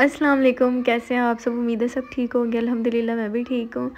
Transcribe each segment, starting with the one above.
असलम कैसे हैं आप सब उम्मीद है सब ठीक होंगे अलहमदिल्ला मैं भी ठीक हूँ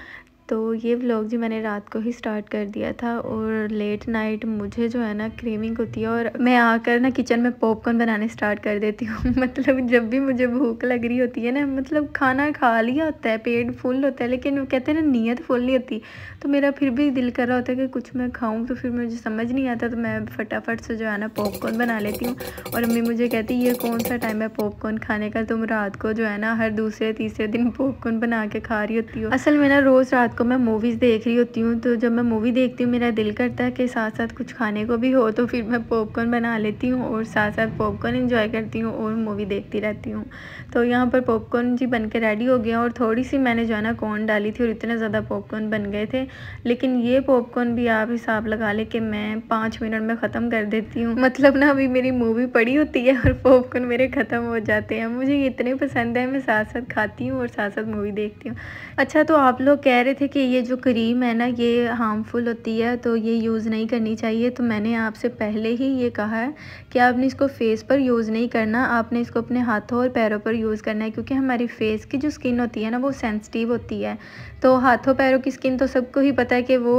तो ये व्लॉग जी मैंने रात को ही स्टार्ट कर दिया था और लेट नाइट मुझे जो है ना क्रेविंग होती है और मैं आकर ना किचन में पॉपकॉर्न बनाने स्टार्ट कर देती हूँ मतलब जब भी मुझे भूख लग रही होती है ना मतलब खाना खा लिया होता है पेट फुल होता है लेकिन कहते हैं ना नीयत फुल नहीं होती तो मेरा फिर भी दिल कर रहा होता है कि कुछ मैं खाऊँ तो फिर मुझे समझ नहीं आता तो मैं फटाफट से जो है ना पॉपकॉर्न बना लेती हूँ और अम्मी मुझे कहती ये कौन सा टाइम है पॉपकॉर्न खाने का तुम रात को जो है ना हर दूसरे तीसरे दिन पॉपकॉर्न बना के खा रही होती हो असल में ना रोज़ रात को मैं मूवीज़ देख रही होती हूँ तो जब मैं मूवी देखती हूँ मेरा दिल करता है कि साथ साथ कुछ खाने को भी हो तो फिर मैं पॉपकॉर्न बना लेती हूँ और साथ साथ पॉपकॉर्न इंजॉय करती हूँ और मूवी देखती रहती हूँ तो यहाँ पर पॉपकॉर्न जी बन के रेडी हो गया और थोड़ी सी मैंने जो है ना कॉर्न डाली थी और इतना ज़्यादा पॉपकॉर्न बन गए थे लेकिन ये पॉपकॉर्न भी आप हिसाब लगा लें कि मैं पाँच मिनट में ख़त्म कर देती हूँ मतलब ना अभी मेरी मूवी पड़ी होती है और पॉपकॉर्न मेरे ख़त्म हो जाते हैं मुझे इतने पसंद है मैं साथ साथ खाती हूँ और साथ साथ मूवी देखती हूँ अच्छा तो आप लोग कह रहे थे थे कि ये जो क्रीम है ना ये हार्मफुल होती है तो ये यूज़ नहीं करनी चाहिए तो मैंने आपसे पहले ही ये कहा है कि आपने इसको फेस पर यूज़ नहीं करना आपने इसको अपने हाथों और पैरों पर यूज़ करना है क्योंकि हमारी फेस की जो स्किन होती है ना वो सेंसिटिव होती है तो हाथों पैरों की स्किन तो सबको ही पता है कि वो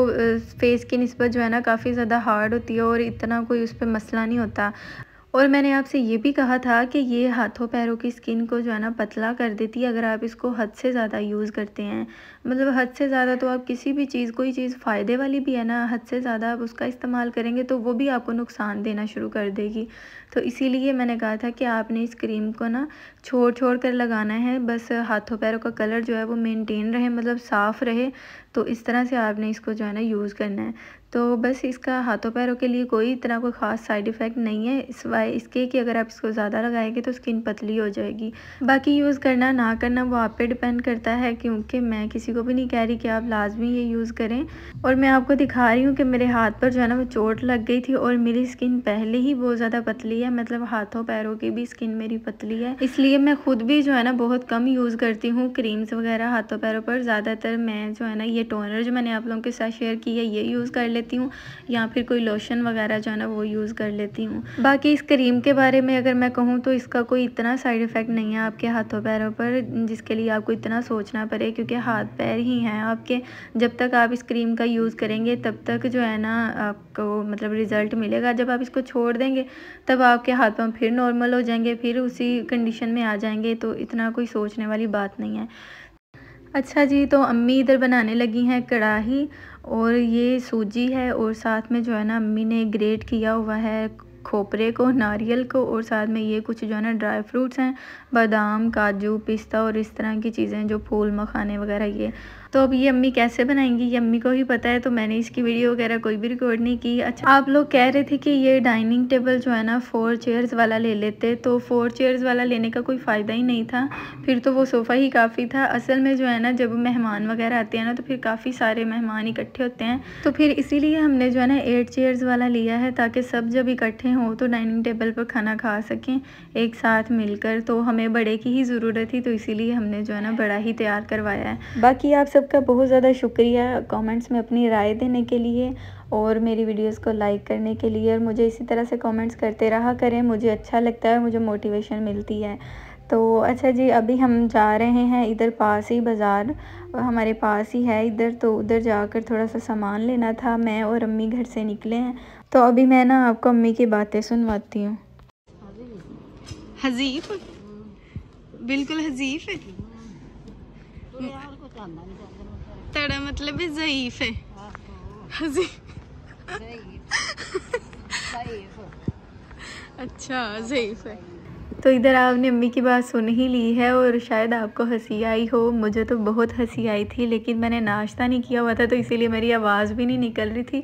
फेस की नस्बत जो है ना काफ़ी ज़्यादा हार्ड होती है और इतना कोई उस पर मसला नहीं होता और मैंने आपसे ये भी कहा था कि ये हाथों पैरों की स्किन को जो है ना पतला कर देती है अगर आप इसको हद से ज़्यादा यूज़ करते हैं मतलब हद से ज़्यादा तो आप किसी भी चीज़ कोई चीज़ फ़ायदे वाली भी है ना हद से ज़्यादा आप उसका इस्तेमाल करेंगे तो वो भी आपको नुकसान देना शुरू कर देगी तो इसीलिए मैंने कहा था कि आपने इस क्रीम को ना छोड़ छोड़ कर लगाना है बस हाथों पैरों का कलर जो है वो मेनटेन रहे मतलब साफ़ रहे तो इस तरह से आपने इसको जो है ना यूज़ करना है तो बस इसका हाथों पैरों के लिए कोई इतना कोई ख़ास साइड इफ़ेक्ट नहीं है इस वाई इसके कि अगर आप इसको ज़्यादा लगाएंगे तो स्किन पतली हो जाएगी बाकी यूज़ करना ना करना वो आप पे डिपेंड करता है क्योंकि मैं किसी को भी नहीं कह रही कि आप लाजमी ये यूज़ करें और मैं आपको दिखा रही हूँ कि मेरे हाथ पर जो है ना वो चोट लग गई थी और मेरी स्किन पहले ही बहुत ज़्यादा पतली है मतलब हाथों पैरों की भी स्किन मेरी पतली है इसलिए मैं ख़ुद भी जो है ना बहुत कम यूज़ करती हूँ क्रीम्स वगैरह हाथों पैरों पर ज़्यादातर मैं जो है ना ये टोनर जो मैंने आप लोगों के साथ शेयर की है ये यूज़ कर लेती लेती हूँ या फिर कोई लोशन वगैरह जो है ना वो यूज़ कर लेती हूँ बाकी इस क्रीम के बारे में अगर मैं कहूँ तो इसका कोई इतना साइड इफ़ेक्ट नहीं है आपके हाथों पैरों पर जिसके लिए आपको इतना सोचना पड़े क्योंकि हाथ पैर ही हैं आपके जब तक आप इस क्रीम का यूज़ करेंगे तब तक जो है ना आपको मतलब रिज़ल्ट मिलेगा जब आप इसको छोड़ देंगे तब आपके हाथ पाँव फिर नॉर्मल हो जाएंगे फिर उसी कंडीशन में आ जाएंगे तो इतना कोई सोचने वाली बात नहीं है अच्छा जी तो अम्मी इधर बनाने लगी हैं कढ़ाही और ये सूजी है और साथ में जो है ना अम्मी ने ग्रेट किया हुआ है खोपरे को नारियल को और साथ में ये कुछ जो है ना ड्राई फ्रूट्स हैं बादाम काजू पिस्ता और इस तरह की चीज़ें जो फूल मखाने वगैरह ये तो अब ये अम्मी कैसे बनाएंगी ये अम्मी को ही पता है तो मैंने इसकी वीडियो वगैरह कोई भी रिकॉर्ड नहीं की अच्छा आप लोग कह रहे थे कि ये डाइनिंग टेबल जो है ना फोर चेयर्स वाला ले लेते तो फोर चेयर्स वाला लेने का कोई फ़ायदा ही नहीं था फिर तो वो सोफ़ा ही काफ़ी था असल में जो है ना जब मेहमान वगैरह आते हैं ना तो फिर काफ़ी सारे मेहमान इकट्ठे होते हैं तो फिर इसीलिए हमने जो है ना एट चेयर्स वाला लिया है ताकि सब जब इकट्ठे हों तो डाइनिंग टेबल पर खाना खा सकें एक साथ मिलकर तो हमें बड़े की ही ज़रूरत थी तो इसीलिए हमने जो है ना बड़ा ही तैयार करवाया है बाकी आप सबका बहुत ज़्यादा शुक्रिया कमेंट्स में अपनी राय देने के लिए और मेरी वीडियोस को लाइक करने के लिए और मुझे इसी तरह से कमेंट्स करते रहा करें मुझे अच्छा लगता है मुझे मोटिवेशन मिलती है तो अच्छा जी अभी हम जा रहे हैं इधर पास ही बाज़ार हमारे पास ही है इधर तो उधर जाकर थोड़ा सा सामान लेना था मैं और अम्मी घर से निकले हैं तो अभी मैं ना आपको अम्मी की बातें सुनवाती हूँ हजीफ बिल्कुल हजीफ है तड़ा मतलब ज़ईफ़ है अच्छा ज़ईफ़ है तो इधर आपने अम्मी की बात सुन ही ली है और शायद आपको हंसी आई हो मुझे तो बहुत हंसी आई थी लेकिन मैंने नाश्ता नहीं किया हुआ था तो इसीलिए मेरी आवाज़ भी नहीं निकल रही थी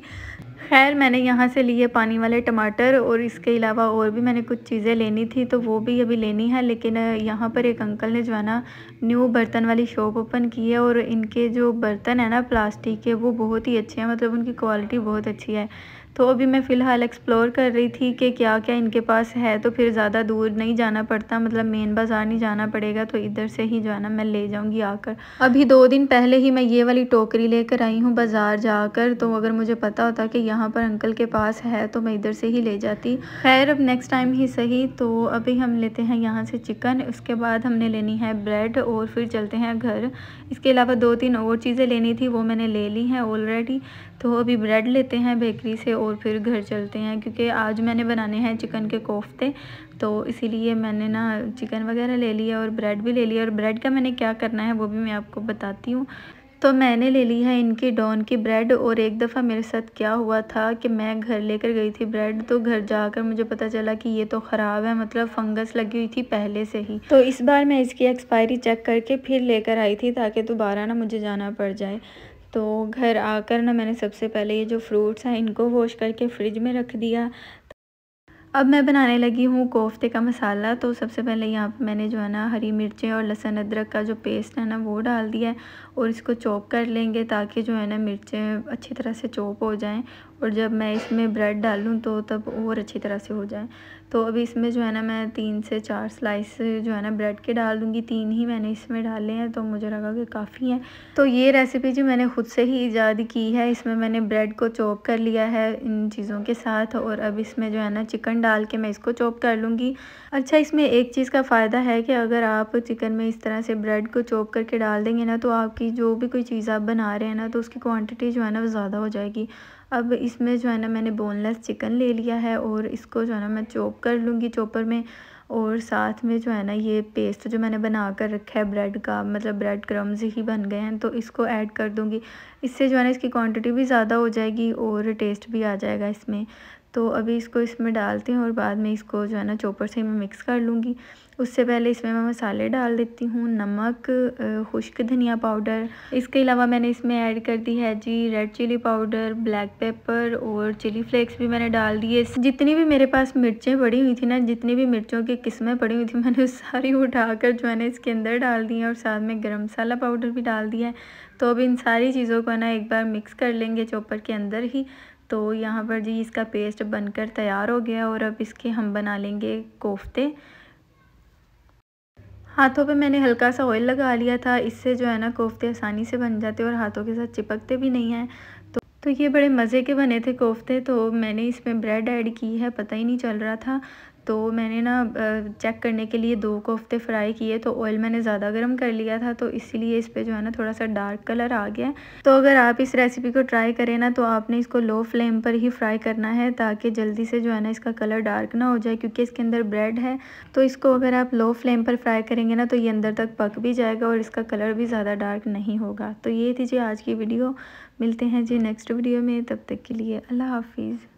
खैर मैंने यहाँ से लिए पानी वाले टमाटर और इसके अलावा और भी मैंने कुछ चीज़ें लेनी थी तो वो भी अभी लेनी है लेकिन यहाँ पर एक अंकल ने जो है ना न्यू बर्तन वाली शॉप ओपन की है और इनके जो बर्तन है ना प्लास्टिक के वो बहुत ही अच्छे हैं मतलब उनकी क्वालिटी बहुत अच्छी है तो अभी मैं फ़िलहाल एक्सप्लोर कर रही थी कि क्या क्या इनके पास है तो फिर ज़्यादा दूर नहीं जाना पड़ता मतलब मेन बाज़ार नहीं जाना पड़ेगा तो इधर से ही जाना मैं ले जाऊँगी आकर अभी दो दिन पहले ही मैं ये वाली टोकरी लेकर आई हूँ बाज़ार जाकर तो अगर मुझे पता होता कि यहाँ पर अंकल के पास है तो मैं इधर से ही ले जाती खैर अब नेक्स्ट टाइम ही सही तो अभी हम लेते हैं यहाँ से चिकन उसके बाद हमने लेनी है ब्रेड और फिर चलते हैं घर इसके अलावा दो तीन और चीज़ें लेनी थी वो मैंने ले ली हैं ऑलरेडी तो अभी ब्रेड लेते हैं बेकरी से और फिर घर चलते हैं क्योंकि आज मैंने बनाने हैं चिकन के कोफ्ते तो इसीलिए मैंने ना चिकन वगैरह ले लिया और ब्रेड भी ले लिया और ब्रेड का मैंने क्या करना है वो भी मैं आपको बताती हूँ तो मैंने ले ली है इनकी डॉन की ब्रेड और एक दफ़ा मेरे साथ क्या हुआ था कि मैं घर लेकर गई थी ब्रेड तो घर जाकर मुझे पता चला कि ये तो ख़राब है मतलब फंगस लगी हुई थी पहले से ही तो इस बार मैं इसकी एक्सपायरी चेक करके फिर लेकर आई थी ताकि दोबारा ना मुझे जाना पड़ जाए तो घर आकर ना मैंने सबसे पहले ये जो फ्रूट्स हैं इनको वॉश करके फ्रिज में रख दिया अब मैं बनाने लगी हूँ कोफ्ते का मसाला तो सबसे पहले यहाँ पर मैंने जो है ना हरी मिर्चें और लहसुन अदरक का जो पेस्ट है ना वो डाल दिया है और इसको चॉप कर लेंगे ताकि जो है ना मिर्चें अच्छी तरह से चॉप हो जाएं और जब मैं इसमें ब्रेड डालूँ तो तब और अच्छी तरह से हो जाए तो अभी इसमें जो है ना मैं तीन से चार स्लाइस जो है ना ब्रेड के डाल दूँगी तीन ही मैंने इसमें डाले हैं तो मुझे लगा कि काफ़ी हैं तो ये रेसिपी जी मैंने ख़ुद से ही ईजाद की है इसमें मैंने ब्रेड को चॉप कर लिया है इन चीज़ों के साथ और अब इसमें जो है ना चिकन डाल के मैं इसको चॉप कर लूँगी अच्छा इसमें एक चीज़ का फ़ायदा है कि अगर आप चिकन में इस तरह से ब्रेड को चॉप करके डाल देंगे ना तो आपकी जो भी कोई चीज़ आप बना रहे हैं ना तो उसकी क्वान्टिटी जो है ना वो ज़्यादा हो जाएगी अब इसमें जो है ना मैंने बोनलेस चिकन ले लिया है और इसको जो है ना मैं चॉप कर लूँगी चॉपर में और साथ में जो है ना ये पेस्ट जो मैंने बना कर रखा है ब्रेड का मतलब ब्रेड क्रम्स ही बन गए हैं तो इसको ऐड कर दूँगी इससे जो है ना इसकी क्वांटिटी भी ज़्यादा हो जाएगी और टेस्ट भी आ जाएगा इसमें तो अभी इसको इसमें डालते हैं और बाद में इसको जो है ना चोपर से मैं मिक्स कर लूँगी उससे पहले इसमें मैं मसाले डाल देती हूँ नमक खुश्क धनिया पाउडर इसके अलावा मैंने इसमें ऐड कर दी है जी red chilli powder black pepper और चिली फ्लेक्स भी मैंने डाल दिए जितनी भी मेरे पास मिर्चें पड़ी हुई थी ना जितनी भी मिर्चों की किस्में पड़ी हुई थी मैंने सारी उठा कर जो है ना इसके अंदर डाल दी है और साथ में गर्म मसाला पाउडर भी डाल दिया है तो अब इन सारी चीज़ों को ना एक बार मिक्स कर लेंगे चॉपर के अंदर ही तो यहाँ पर जी इसका पेस्ट बनकर तैयार हो गया और अब इसके हम बना लेंगे कोफ्ते हाथों पे मैंने हल्का सा ऑयल लगा लिया था इससे जो है ना कोफ्ते आसानी से बन जाते और हाथों के साथ चिपकते भी नहीं हैं तो ये बड़े मज़े के बने थे कोफ्ते तो मैंने इसमें ब्रेड ऐड की है पता ही नहीं चल रहा था तो मैंने ना चेक करने के लिए दो कोफ्ते फ्राई किए तो ऑयल मैंने ज़्यादा गर्म कर लिया था तो इसीलिए इस पर जो है ना थोड़ा सा डार्क कलर आ गया तो अगर आप इस रेसिपी को ट्राई करें ना तो आपने इसको लो फ्लेम पर ही फ्राई करना है ताकि जल्दी से जो है ना इसका कलर डार्क ना हो जाए क्योंकि इसके अंदर ब्रेड है तो इसको अगर आप लो फ्लेम पर फ्राई करेंगे ना तो ये अंदर तक पक भी जाएगा और इसका कलर भी ज़्यादा डार्क नहीं होगा तो ये थी जी आज की वीडियो मिलते हैं जी नेक्स्ट वीडियो में तब तक के लिए अल्लाह हाफिज़